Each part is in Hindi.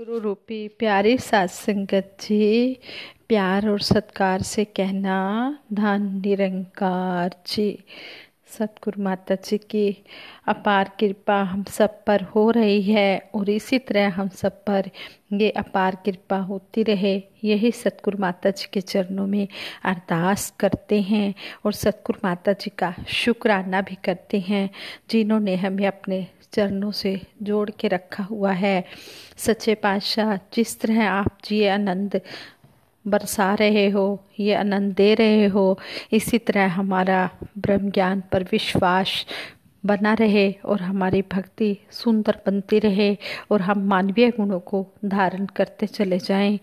गुरु रूपी प्यारे सात संगत जी प्यार और सत्कार से कहना धन निरंकार जी सतगुरु माता जी की अपार कृपा हम सब पर हो रही है और इसी तरह हम सब पर ये अपार कृपा होती रहे यही सतगुरु माता जी के चरणों में अरदास करते हैं और सतगुरु माता जी का शुक्राना भी करते हैं जिन्होंने हमें अपने चरणों से जोड़ के रखा हुआ है सच्चे पातशाह जिस तरह आप जिए आनंद बरसा रहे हो ये आनंद दे रहे हो इसी तरह हमारा ब्रह्म ज्ञान पर विश्वास बना रहे और हमारी भक्ति सुंदर बनती रहे और हम मानवीय गुणों को धारण करते चले जाएं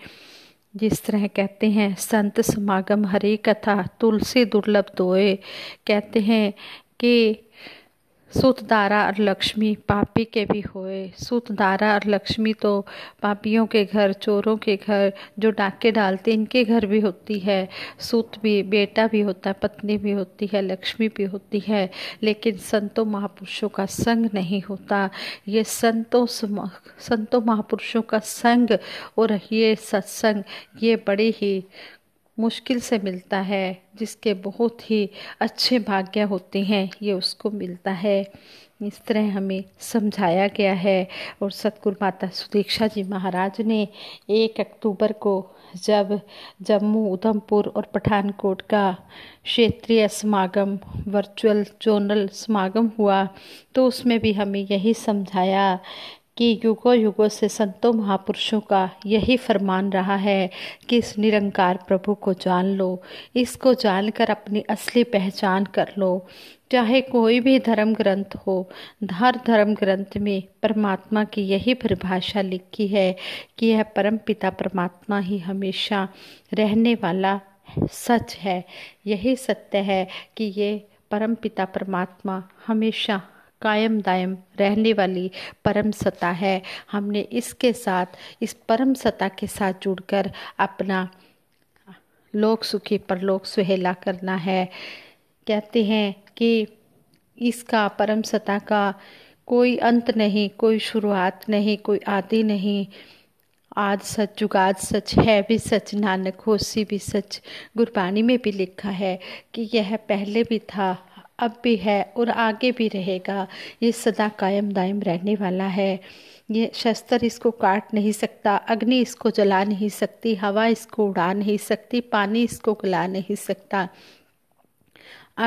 जिस तरह कहते हैं संत समागम हरि कथा तुलसी दुर्लभ दोए कहते हैं कि दारा और लक्ष्मी पापी के भी होए दारा और लक्ष्मी तो पापियों के घर चोरों के घर जो डाके डालते इनके घर भी होती है सुत भी बेटा भी होता है पत्नी भी होती है लक्ष्मी भी होती है लेकिन संतों महापुरुषों का संग नहीं होता ये संतों संतों महापुरुषों का संग और ये सत्संग ये बड़े ही मुश्किल से मिलता है जिसके बहुत ही अच्छे भाग्य होते हैं ये उसको मिलता है इस तरह हमें समझाया गया है और सतगुरु माता सुदीक्षा जी महाराज ने एक अक्टूबर को जब जम्मू उधमपुर और पठानकोट का क्षेत्रीय समागम वर्चुअल जोनल समागम हुआ तो उसमें भी हमें यही समझाया कि युगों युगों से संतों महापुरुषों का यही फरमान रहा है कि इस निरंकार प्रभु को जान लो इसको जानकर अपनी असली पहचान कर लो चाहे कोई भी धर्म ग्रंथ हो हर धर्म ग्रंथ में परमात्मा की यही परिभाषा लिखी है कि यह परम पिता परमात्मा ही हमेशा रहने वाला सच है यही सत्य है कि ये परम पिता परमात्मा हमेशा कायम दायम रहने वाली परम सत्ता है हमने इसके साथ इस परम सत्ता के साथ जुड़कर अपना लोक सुखी परलोक सुहेला करना है कहते हैं कि इसका परम सत्ता का कोई अंत नहीं कोई शुरुआत नहीं कोई आदि नहीं आज सच जुगाद सच है भी सच नानक होशी भी सच गुरबाणी में भी लिखा है कि यह पहले भी था अब भी है और आगे भी रहेगा ये सदा कायम दायम रहने वाला है ये शस्त्र इसको काट नहीं सकता अग्नि इसको जला नहीं सकती हवा इसको उड़ा नहीं सकती पानी इसको गला नहीं सकता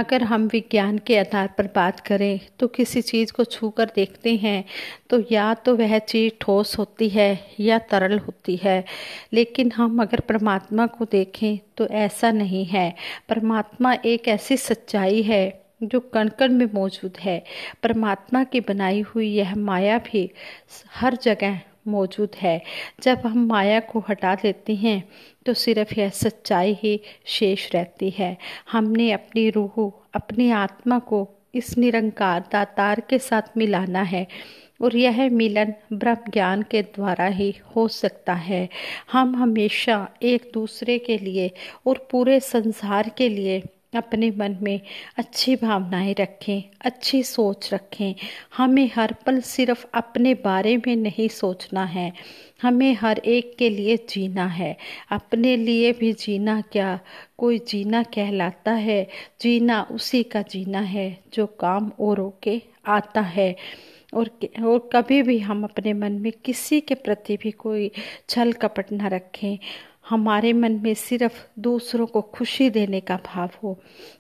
अगर हम विज्ञान के आधार पर बात करें तो किसी चीज़ को छूकर देखते हैं तो या तो वह चीज़ ठोस होती है या तरल होती है लेकिन हम अगर परमात्मा को देखें तो ऐसा नहीं है परमात्मा एक ऐसी सच्चाई है जो कण कण में मौजूद है परमात्मा की बनाई हुई यह माया भी हर जगह मौजूद है जब हम माया को हटा देते हैं तो सिर्फ यह सच्चाई ही शेष रहती है हमने अपनी रूह अपनी आत्मा को इस निरंकार दातार के साथ मिलाना है और यह मिलन ब्रह्म ज्ञान के द्वारा ही हो सकता है हम हमेशा एक दूसरे के लिए और पूरे संसार के लिए अपने मन में अच्छी भावनाएं रखें अच्छी सोच रखें हमें हर पल सिर्फ अपने बारे में नहीं सोचना है हमें हर एक के लिए जीना है अपने लिए भी जीना क्या कोई जीना कहलाता है जीना उसी का जीना है जो काम औरों के आता है और और कभी भी हम अपने मन में किसी के प्रति भी कोई छल कपट ना रखें हमारे मन में सिर्फ दूसरों को खुशी देने का भाव हो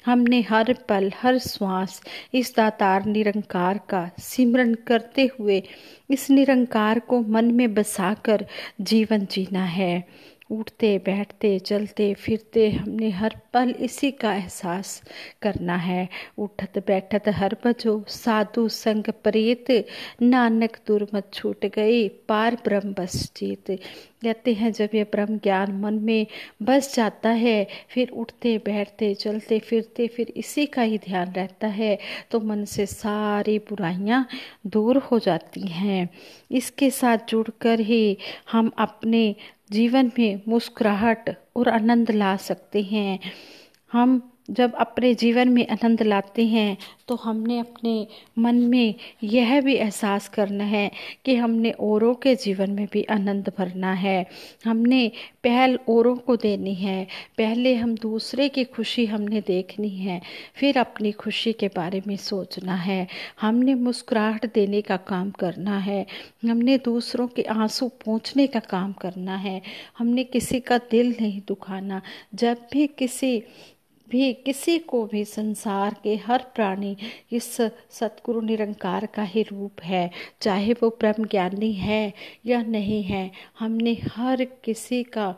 हमने हर पल हर श्वास इस दातार निरंकार का सिमरन करते हुए इस निरंकार को मन में बसाकर जीवन जीना है उठते बैठते चलते फिरते हमने हर पल इसी का एहसास करना है उठत बैठत हर बजो साधु संग प्रेत नानक दुर्मत छूट गए पार ब्रह्म बस जीत कहते हैं जब यह ब्रह्म ज्ञान मन में बस जाता है फिर उठते बैठते चलते फिरते फिर इसी का ही ध्यान रहता है तो मन से सारी बुराइयां दूर हो जाती हैं इसके साथ जुड़कर ही हम अपने जीवन में मुस्कुराहट और आनंद ला सकते हैं हम जब अपने जीवन में आनंद लाते हैं तो हमने अपने मन में यह भी एहसास करना है कि हमने औरों के जीवन में भी आनंद भरना है हमने पहल औरों को देनी है पहले हम दूसरे की खुशी हमने देखनी है फिर अपनी खुशी के बारे में सोचना है हमने मुस्कुराहट देने का काम करना है हमने दूसरों के आंसू पहुँचने का काम करना है हमने किसी का दिल नहीं दुखाना जब भी किसी भी किसी को भी संसार के हर प्राणी इस सतगुरु निरंकार का ही रूप है चाहे वो ब्रह्म ज्ञानी है या नहीं है हमने हर किसी का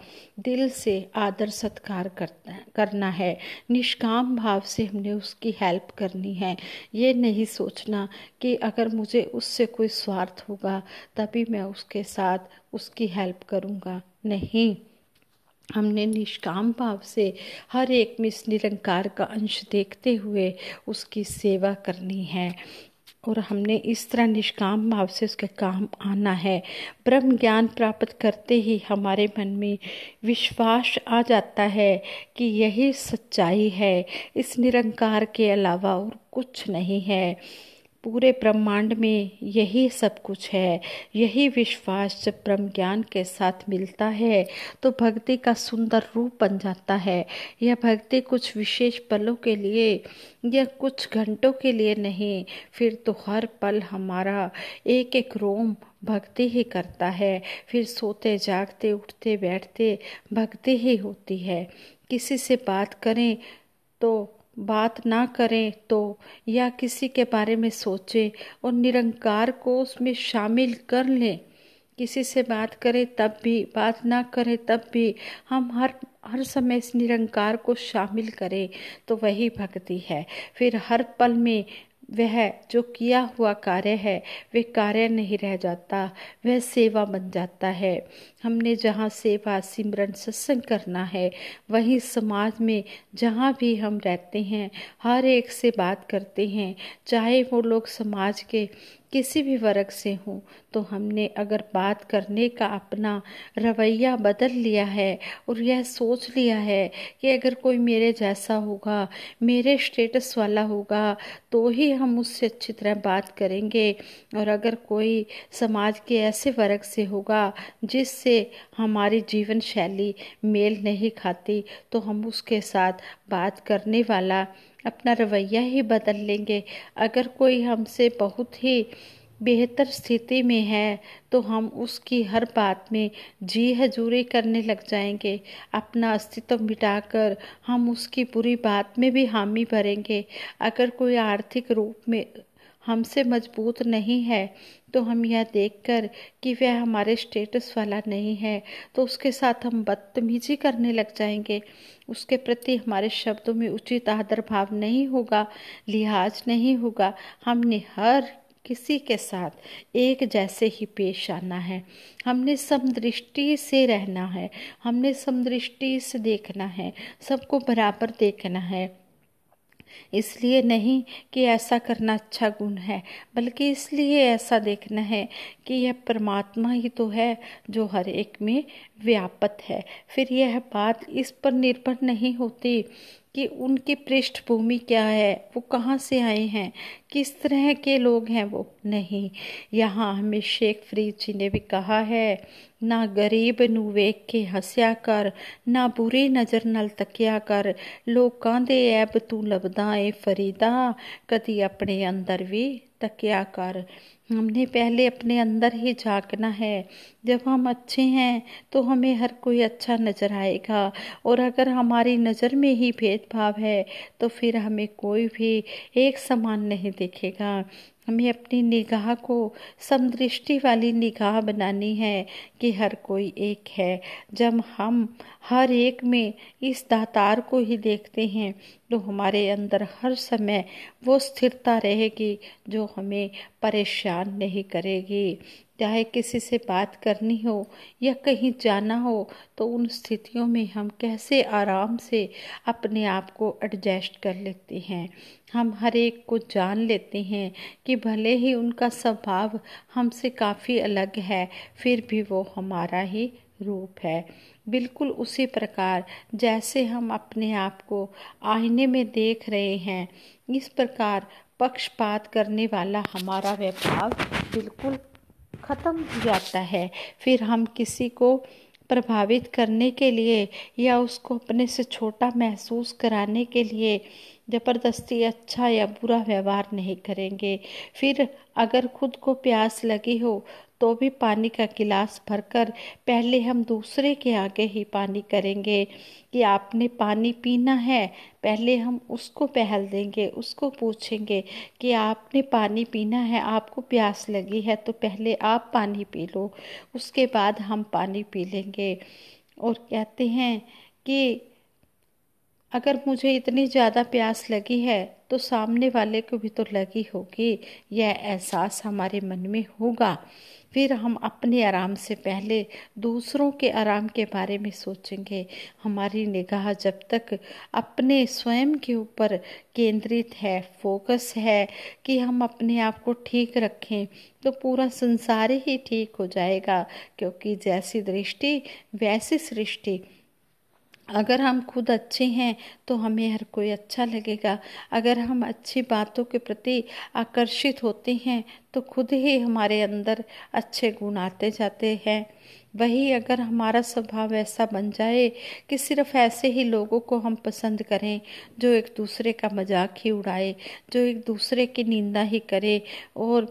दिल से आदर सत्कार करता करना है निष्काम भाव से हमने उसकी हेल्प करनी है ये नहीं सोचना कि अगर मुझे उससे कोई स्वार्थ होगा तभी मैं उसके साथ उसकी हेल्प करूँगा नहीं हमने निष्काम भाव से हर एक में इस निरंकार का अंश देखते हुए उसकी सेवा करनी है और हमने इस तरह निष्काम भाव से उसके काम आना है ब्रह्म ज्ञान प्राप्त करते ही हमारे मन में विश्वास आ जाता है कि यही सच्चाई है इस निरंकार के अलावा और कुछ नहीं है पूरे ब्रह्मांड में यही सब कुछ है यही विश्वास जब ब्रह्म ज्ञान के साथ मिलता है तो भक्ति का सुंदर रूप बन जाता है यह भक्ति कुछ विशेष पलों के लिए या कुछ घंटों के लिए नहीं फिर तो हर पल हमारा एक एक रोम भक्ति ही करता है फिर सोते जागते उठते बैठते भक्ति ही होती है किसी से बात करें तो बात ना करें तो या किसी के बारे में सोचें और निरंकार को उसमें शामिल कर लें किसी से बात करें तब भी बात ना करें तब भी हम हर हर समय इस निरंकार को शामिल करें तो वही भक्ति है फिर हर पल में वह जो किया हुआ कार्य है वह कार्य नहीं रह जाता वह सेवा बन जाता है हमने जहाँ सेवा सिमरन सत्संग करना है वहीं समाज में जहाँ भी हम रहते हैं हर एक से बात करते हैं चाहे वो लोग समाज के किसी भी वर्ग से हो तो हमने अगर बात करने का अपना रवैया बदल लिया है और यह सोच लिया है कि अगर कोई मेरे जैसा होगा मेरे स्टेटस वाला होगा तो ही हम उससे अच्छी तरह बात करेंगे और अगर कोई समाज के ऐसे वर्ग से होगा जिससे से हमारी जीवन शैली मेल नहीं खाती तो हम उसके साथ बात करने वाला अपना रवैया ही बदल लेंगे अगर कोई हमसे बहुत ही बेहतर स्थिति में है तो हम उसकी हर बात में जी हजूरी करने लग जाएंगे अपना अस्तित्व मिटाकर हम उसकी बुरी बात में भी हामी भरेंगे अगर कोई आर्थिक रूप में हमसे मजबूत नहीं है तो हम यह देखकर कि वह हमारे स्टेटस वाला नहीं है तो उसके साथ हम बदतमीजी करने लग जाएंगे उसके प्रति हमारे शब्दों में उचित आदर भाव नहीं होगा लिहाज नहीं होगा हमने हर किसी के साथ एक जैसे ही पेश आना है हमने समदृष्टि से रहना है हमने समदृष्टि से देखना है सबको बराबर देखना है इसलिए नहीं कि ऐसा करना अच्छा गुण है बल्कि इसलिए ऐसा देखना है कि यह परमात्मा ही तो है जो हर एक में व्यापक है फिर यह बात इस पर निर्भर नहीं होती कि उनकी पृष्ठभूमि क्या है वो कहाँ से आए हैं किस तरह के लोग हैं वो नहीं यहाँ हमें शेख फरीद जी ने भी कहा है ना गरीब ਨੂੰ के हंसया कर ना बुरी नज़र नल तकिया कर ਕਰ ਲੋਕਾਂ ऐब तू लभदा ਲੱਭਦਾ फरीदा कदी अपने अंदर भी तकिया कर हमने पहले अपने अंदर ही झांकना है जब हम अच्छे हैं तो हमें हर कोई अच्छा नज़र आएगा और अगर हमारी नज़र में ही भेदभाव है तो फिर हमें कोई भी एक समान नहीं देखेगा हमें अपनी निगाह को समदृष्टि वाली निगाह बनानी है कि हर कोई एक है जब हम हर एक में इस दातार को ही देखते हैं तो हमारे अंदर हर समय वो स्थिरता रहेगी जो हमें परेशान नहीं करेगी चाहे किसी से बात करनी हो या कहीं जाना हो तो उन स्थितियों में हम कैसे आराम से अपने आप को एडजस्ट कर लेते हैं हम हर एक को जान लेते हैं कि भले ही उनका स्वभाव हमसे काफ़ी अलग है फिर भी वो हमारा ही रूप है बिल्कुल उसी प्रकार जैसे हम अपने आप को आईने में देख रहे हैं इस प्रकार पक्षपात करने वाला हमारा व्यवहार बिल्कुल ख़त्म हो जाता है फिर हम किसी को प्रभावित करने के लिए या उसको अपने से छोटा महसूस कराने के लिए ज़बरदस्ती अच्छा या बुरा व्यवहार नहीं करेंगे फिर अगर खुद को प्यास लगी हो तो भी पानी का गिलास भरकर पहले हम दूसरे के आगे ही पानी करेंगे कि आपने पानी पीना है पहले हम उसको पहल देंगे उसको पूछेंगे कि आपने पानी पीना है आपको प्यास लगी है तो पहले आप पानी पी लो उसके बाद हम पानी पी लेंगे और कहते हैं कि अगर मुझे इतनी ज़्यादा प्यास लगी है तो सामने वाले को भी तो लगी होगी यह एहसास हमारे मन में होगा फिर हम अपने आराम से पहले दूसरों के आराम के बारे में सोचेंगे हमारी निगाह जब तक अपने स्वयं के ऊपर केंद्रित है फोकस है कि हम अपने आप को ठीक रखें तो पूरा संसार ही ठीक हो जाएगा क्योंकि जैसी दृष्टि वैसी सृष्टि अगर हम खुद अच्छे हैं तो हमें हर कोई अच्छा लगेगा अगर हम अच्छी बातों के प्रति आकर्षित होते हैं तो खुद ही हमारे अंदर अच्छे गुण आते जाते हैं वही अगर हमारा स्वभाव ऐसा बन जाए कि सिर्फ ऐसे ही लोगों को हम पसंद करें जो एक दूसरे का मजाक ही उड़ाए जो एक दूसरे की निंदा ही करे और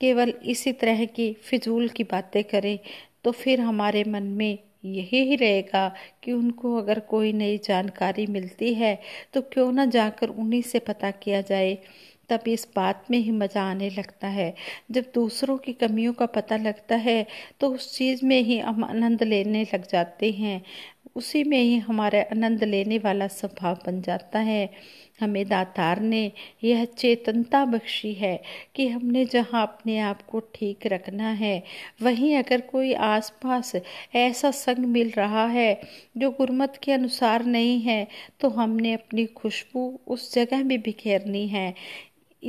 केवल इसी तरह की फिजूल की बातें करें तो फिर हमारे मन में यही रहेगा कि उनको अगर कोई नई जानकारी मिलती है तो क्यों ना जाकर उन्हीं से पता किया जाए तब इस बात में ही मज़ा आने लगता है जब दूसरों की कमियों का पता लगता है तो उस चीज़ में ही हम आनंद लेने लग जाते हैं उसी में ही हमारा आनंद लेने वाला स्वभाव बन जाता है हमें दातार ने यह चेतनता बख्शी है कि हमने जहाँ अपने आप को ठीक रखना है वहीं अगर कोई आसपास ऐसा संग मिल रहा है जो गुरमत के अनुसार नहीं है तो हमने अपनी खुशबू उस जगह में बिखेरनी है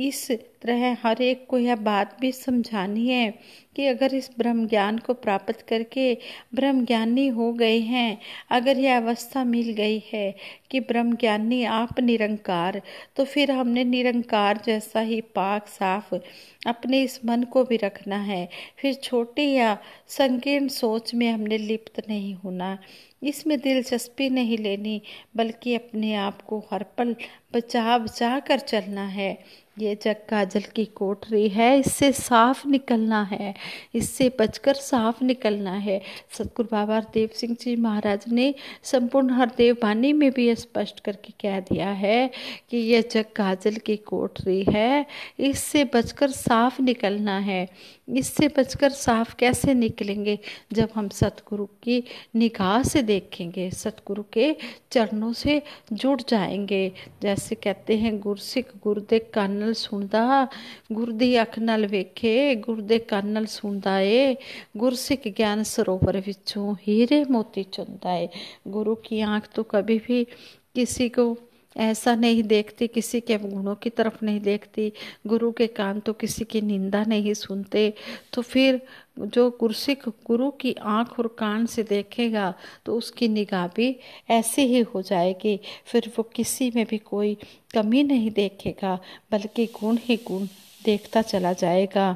इस तरह हर एक को यह बात भी समझानी है कि अगर इस ब्रह्म ज्ञान को प्राप्त करके ब्रह्म ज्ञानी हो गए हैं अगर यह अवस्था मिल गई है कि ब्रह्म ज्ञानी आप निरंकार तो फिर हमने निरंकार जैसा ही पाक साफ अपने इस मन को भी रखना है फिर छोटी या संकीर्ण सोच में हमने लिप्त नहीं होना इसमें दिलचस्पी नहीं लेनी बल्कि अपने आप को हर पल बचा बचा कर चलना है ये जग काजल की कोठरी है इससे साफ निकलना है इससे बचकर साफ निकलना है सतगुरु बाबा हरदेव सिंह जी महाराज ने संपूर्ण हरदेव वाणी में भी स्पष्ट करके कह दिया है कि यह जग काजल की कोठरी है इससे बचकर साफ निकलना है इससे बचकर साफ कैसे निकलेंगे जब हम सतगुरु की निगाह से देखेंगे सतगुरु के चरणों से जुड़ जाएंगे जैसे कहते हैं गुरसिख गुरुदेव कान ਨਾਲ ਸੁਣਦਾ ਗੁਰ ਦੀ ਅੱਖ ਨਾਲ ਵੇਖੇ ਗੁਰ ਦੇ ਕੰਨ ਨਾਲ ਸੁਣਦਾ ਏ ਗੁਰਸਿੱਖ ਗਿਆਨ ਸਰੋਵਰ ਵਿੱਚੋਂ ਹੀਰੇ ਮੋਤੀ ਚੁੰਦਾ ਏ ਗੁਰੂ की आंख तो कभी भी किसी को ऐसा नहीं देखती किसी के गुणों की तरफ नहीं देखती गुरु के कान तो किसी की निंदा नहीं सुनते तो फिर जो गुरसिक गुरु की आंख और कान से देखेगा तो उसकी निगाह भी ऐसे ही हो जाएगी फिर वो किसी में भी कोई कमी नहीं देखेगा बल्कि गुण ही गुण देखता चला जाएगा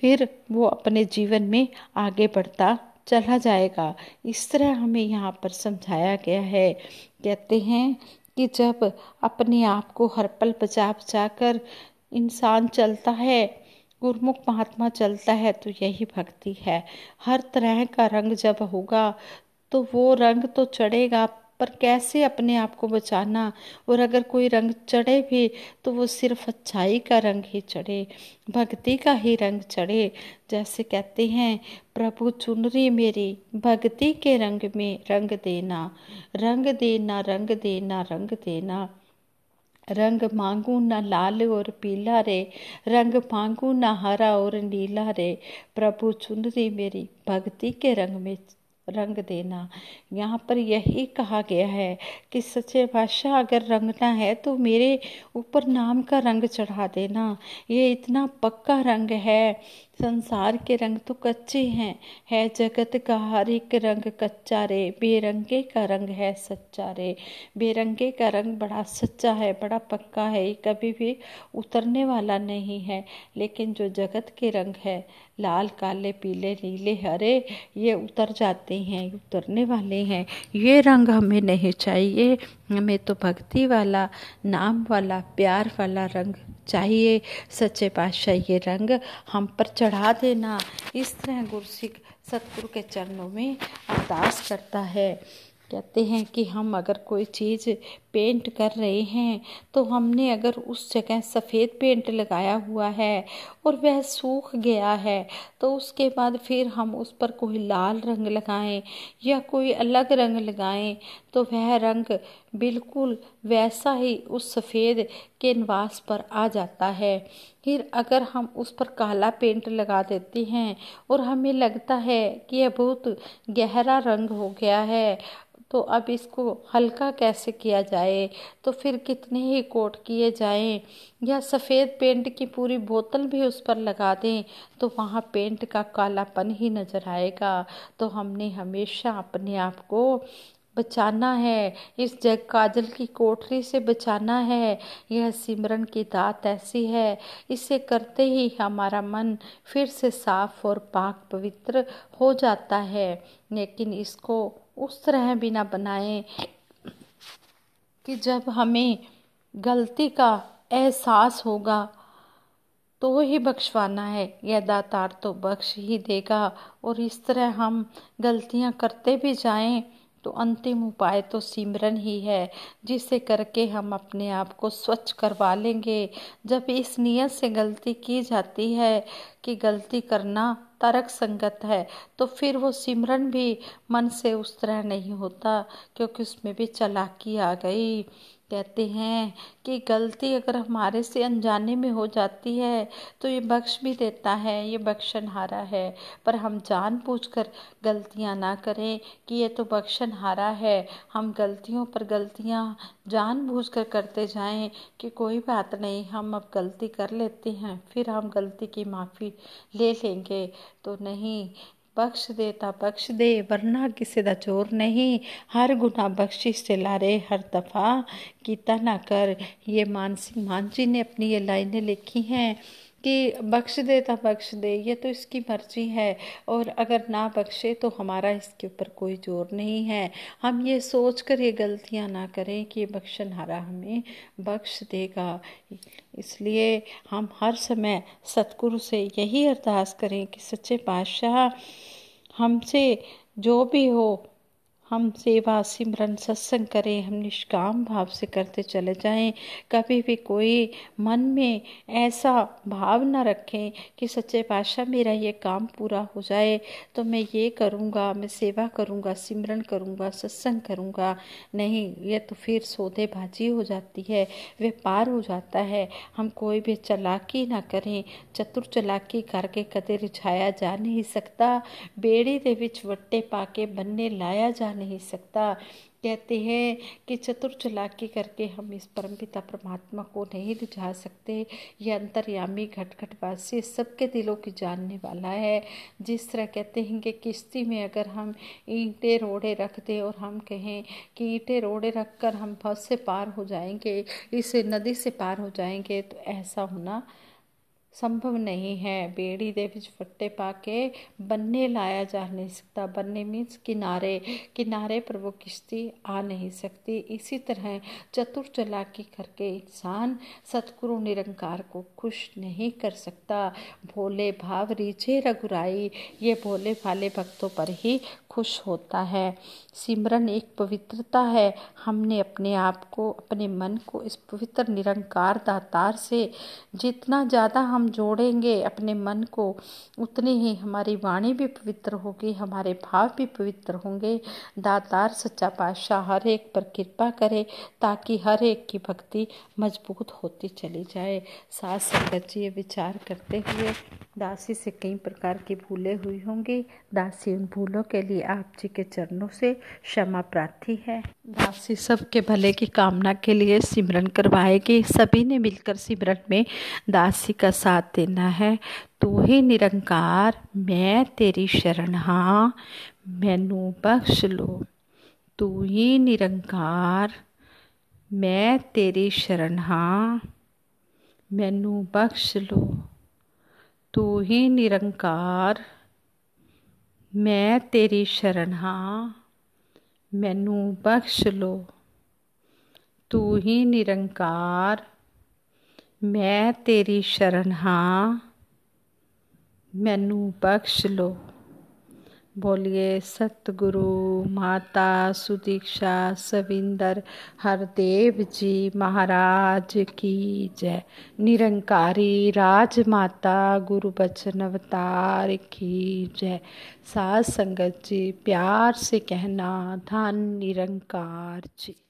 फिर वो अपने जीवन में आगे बढ़ता चला जाएगा इस तरह हमें यहाँ पर समझाया गया है कहते हैं कि जब अपने आप को हर पल बचा बचा कर इंसान चलता है गुरमुख महात्मा चलता है तो यही भक्ति है हर तरह का रंग जब होगा तो वो रंग तो चढ़ेगा पर कैसे अपने आप को बचाना और अगर कोई रंग चढ़े भी तो वो सिर्फ अच्छाई का रंग ही चढ़े भक्ति का ही रंग चढ़े जैसे कहते हैं प्रभु चुनरी मेरी भक्ति के रंग में रंग देना रंग देना रंग देना रंग देना रंग मांगू ना लाल और पीला रे रंग मांगू ना हरा और नीला रे प्रभु चुनरी मेरी भक्ति के रंग में रंग देना यहाँ पर यही कहा गया है कि सच्चे बादशाह अगर रंगना है तो मेरे ऊपर नाम का रंग चढ़ा देना ये इतना पक्का रंग है संसार के रंग तो कच्चे हैं है जगत का हर एक रंग कच्चा रे बेरंगे का रंग है सच्चा रे बेरंगे का रंग बड़ा सच्चा है बड़ा पक्का है ये कभी भी उतरने वाला नहीं है लेकिन जो जगत के रंग है लाल काले पीले नीले हरे ये उतर जाते हैं उतरने वाले हैं ये रंग हमें नहीं चाहिए हमें तो भक्ति वाला नाम वाला प्यार वाला रंग चाहिए सच्चे पातशाह ये रंग हम पर चढ़ा देना इस तरह गुरसिख सतगुरु के चरणों में अरदास करता है कहते हैं कि हम अगर कोई चीज़ पेंट कर रहे हैं तो हमने अगर उस जगह सफ़ेद पेंट लगाया हुआ है और वह सूख गया है तो उसके बाद फिर हम उस पर कोई लाल रंग लगाएं या कोई अलग रंग लगाएं तो वह रंग बिल्कुल वैसा ही उस सफ़ेद कैनवास पर आ जाता है फिर अगर हम उस पर काला पेंट लगा देते हैं और हमें लगता है कि यह बहुत गहरा रंग हो गया है तो अब इसको हल्का कैसे किया जाए तो फिर कितने ही कोट किए जाएं या सफ़ेद पेंट की पूरी बोतल भी उस पर लगा दें तो वहाँ पेंट का कालापन ही नज़र आएगा तो हमने हमेशा अपने आप को बचाना है इस जग काजल की कोठरी से बचाना है यह सिमरन की दात ऐसी है इसे करते ही हमारा मन फिर से साफ और पाक पवित्र हो जाता है लेकिन इसको उस तरह भी ना बनाएं कि जब हमें गलती का एहसास होगा तो ही बख्शवाना है यह दातार तो बख्श ही देगा और इस तरह हम गलतियां करते भी जाएं तो अंतिम उपाय तो सिमरन ही है जिसे करके हम अपने आप को स्वच्छ करवा लेंगे जब इस नियत से गलती की जाती है कि गलती करना तर्क संगत है तो फिर वो सिमरन भी मन से उस तरह नहीं होता क्योंकि उसमें भी चलाकी आ गई कहते हैं कि गलती अगर हमारे से अनजाने में हो जाती है तो ये बख्श भी देता है ये बख्शनहारा है पर हम जान कर गलतियाँ ना करें कि ये तो बख्शनहारा है हम गलतियों पर गलतियाँ जान बूझ कर करते जाएं कि कोई बात नहीं हम अब गलती कर लेते हैं फिर हम गलती की माफ़ी ले लेंगे तो नहीं बख्श देता बख्श दे वरना किसी का चोर नहीं हर गुना बख्शिश से लारे हर दफ़ा किता ना कर ये मानसिंह मान जी ने अपनी ये लाइनें लिखी हैं कि बख्श दे तो बख्श दे ये तो इसकी मर्जी है और अगर ना बख्शे तो हमारा इसके ऊपर कोई जोर नहीं है हम ये सोच कर ये गलतियाँ ना करें कि बख्शन हारा हमें बख्श देगा इसलिए हम हर समय सतगुरु से यही अरदास करें कि सच्चे पातशाह हमसे जो भी हो हम सेवा सिमरन सत्संग करें हम निष्काम भाव से करते चले जाएं कभी भी कोई मन में ऐसा भाव न रखें कि सच्चे पाशाह मेरा ये काम पूरा हो जाए तो मैं ये करूँगा मैं सेवा करूँगा सिमरन करूँगा सत्संग करूँगा नहीं ये तो फिर सौदेबाजी हो जाती है व्यापार हो जाता है हम कोई भी चलाकी ना करें चतुर चलाकी करके कदे रिछाया जा नहीं सकता बेड़ी के ਵਿੱਚ ਵੱਟੇ ਪਾ ਕੇ ਬੰਨੇ नहीं सकता कहते हैं कि चतुर चलाकी करके हम इस परमपिता परमात्मा को नहीं रिझा सकते ये अंतर्यामी घट सबके दिलों की जानने वाला है जिस तरह कहते हैं कि किश्ती में अगर हम ईंटे रोड़े रख दें और हम कहें कि ईंटे रोड़े रख कर हम बहुत से पार हो जाएंगे इस नदी से पार हो जाएंगे तो ऐसा होना संभव नहीं है बेड़ी दे ਵਿੱਚ ਫੱਟੇ ਪਾ ਕੇ ਬੰਨੇ ਲਾਇਆ नहीं सकता बन्ने मीन्स किनारे किनारे पर वो किश्ती आ नहीं सकती इसी तरह चतुर चलाकी करके इंसान सतगुरु निरंकार को खुश नहीं कर सकता भोले भाव रीझे रघुराई ये भोले भाले भक्तों पर ही खुश होता है सिमरन एक पवित्रता है हमने अपने आप को अपने मन को इस पवित्र निरंकार दातार से जितना ज़्यादा हम जोड़ेंगे अपने मन को उतनी ही हमारी वाणी भी पवित्र होगी हमारे भाव भी पवित्र होंगे दातार सच्चा पातशाह हर एक पर कृपा करे ताकि हर एक की भक्ति मजबूत होती चली जाए सास संगत जी ये विचार करते हुए दासी से कई प्रकार की भूलें हुई होंगी दासी उन भूलों के लिए आप जी के चरणों से क्षमा प्रार्थी है दासी सबके भले की कामना के लिए सिमरन करवाएगी सभी ने मिलकर सिमरन में दासी का साथ देना है तू ही निरंकार मैं तेरी शरण हाँ मैनू बख्श लो तू ही निरंकार मैं तेरी शरण हाँ मैनू बख्श लो तू ही निरंकार ਮੈਂ ਤੇਰੀ ਸ਼ਰਨ ਹਾਂ ਮੈਨੂੰ ਬਖਸ਼ ਲੋ ਤੂੰ ਹੀ ਨਿਰੰਕਾਰ ਮੈਂ ਤੇਰੀ ਸ਼ਰਨ ਹਾਂ ਮੈਨੂੰ ਬਖਸ਼ ਲੋ बोलिए सतगुरु माता सुदीक्षा सविंदर हरदेव जी महाराज की जय निरंकारी राज माता गुरु बचन अवतार की जय सास संगत जी प्यार से कहना धन निरंकार जी